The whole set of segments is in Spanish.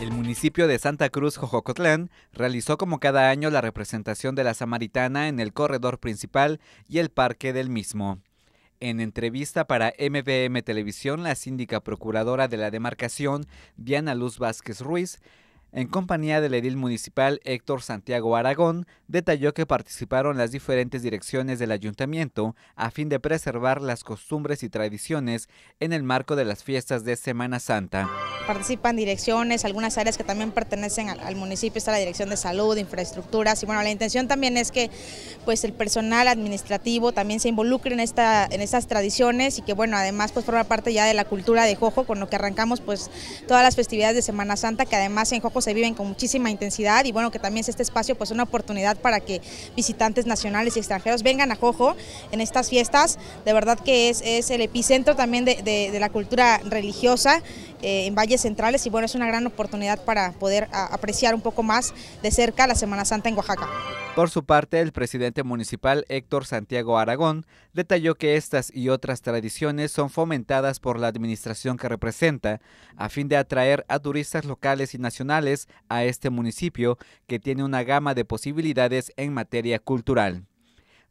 El municipio de Santa Cruz, Jojocotlán, realizó como cada año la representación de la Samaritana en el corredor principal y el parque del mismo. En entrevista para MBM Televisión, la síndica procuradora de la demarcación, Diana Luz Vázquez Ruiz, en compañía del edil municipal Héctor Santiago Aragón, detalló que participaron las diferentes direcciones del ayuntamiento a fin de preservar las costumbres y tradiciones en el marco de las fiestas de Semana Santa participan direcciones, algunas áreas que también pertenecen al, municipio, está la dirección de salud, infraestructuras y bueno, la intención también es que pues el personal administrativo también se involucre en, esta, en estas tradiciones y que bueno, además pues forma parte ya de la cultura de Jojo con lo que arrancamos pues todas las festividades de Semana Santa que además en Jojo se viven con muchísima intensidad y bueno, que también es este espacio pues una oportunidad para que visitantes nacionales y extranjeros vengan a Jojo en estas fiestas, de verdad que es, el epicentro también de, la cultura religiosa eh, en Valles centrales y bueno, es una gran oportunidad para poder apreciar un poco más de cerca la Semana Santa en Oaxaca. Por su parte, el presidente municipal Héctor Santiago Aragón detalló que estas y otras tradiciones son fomentadas por la administración que representa a fin de atraer a turistas locales y nacionales a este municipio que tiene una gama de posibilidades en materia cultural.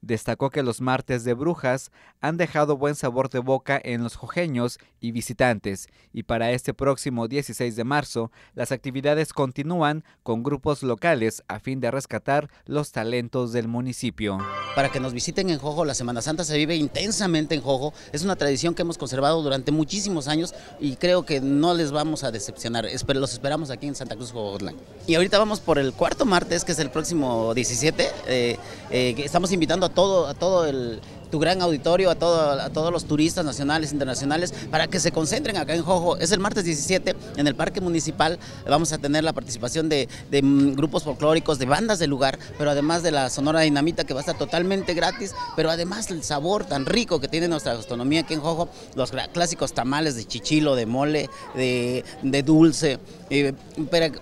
Destacó que los martes de brujas han dejado buen sabor de boca en los jojeños y visitantes, y para este próximo 16 de marzo las actividades continúan con grupos locales a fin de rescatar los talentos del municipio. Para que nos visiten en Jojo, la Semana Santa se vive intensamente en Jojo, es una tradición que hemos conservado durante muchísimos años y creo que no les vamos a decepcionar, los esperamos aquí en Santa Cruz Jojotlán. Y ahorita vamos por el cuarto martes, que es el próximo 17, eh, eh, estamos invitando a todo, a todo el, tu gran auditorio, a, todo, a todos los turistas nacionales, internacionales, para que se concentren acá en Jojo. Es el martes 17 en el Parque Municipal. Vamos a tener la participación de, mm, grupos folclóricos, de bandas del lugar, pero además de la Sonora Dinamita que va a estar totalmente gratis, pero además el sabor tan rico que tiene nuestra gastronomía aquí en Jojo, los clásicos tamales de chichilo, de mole, de, dulce. Eh,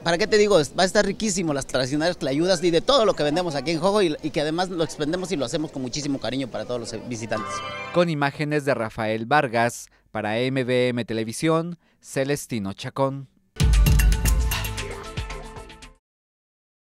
¿Para qué te digo? Va a estar riquísimo las tradicionales clayudas y de todo lo que vendemos aquí en Jojo y, que además lo expendemos y lo hacemos con muchísimo cariño para todos los con imágenes de Rafael Vargas, para MBM Televisión, Celestino Chacón.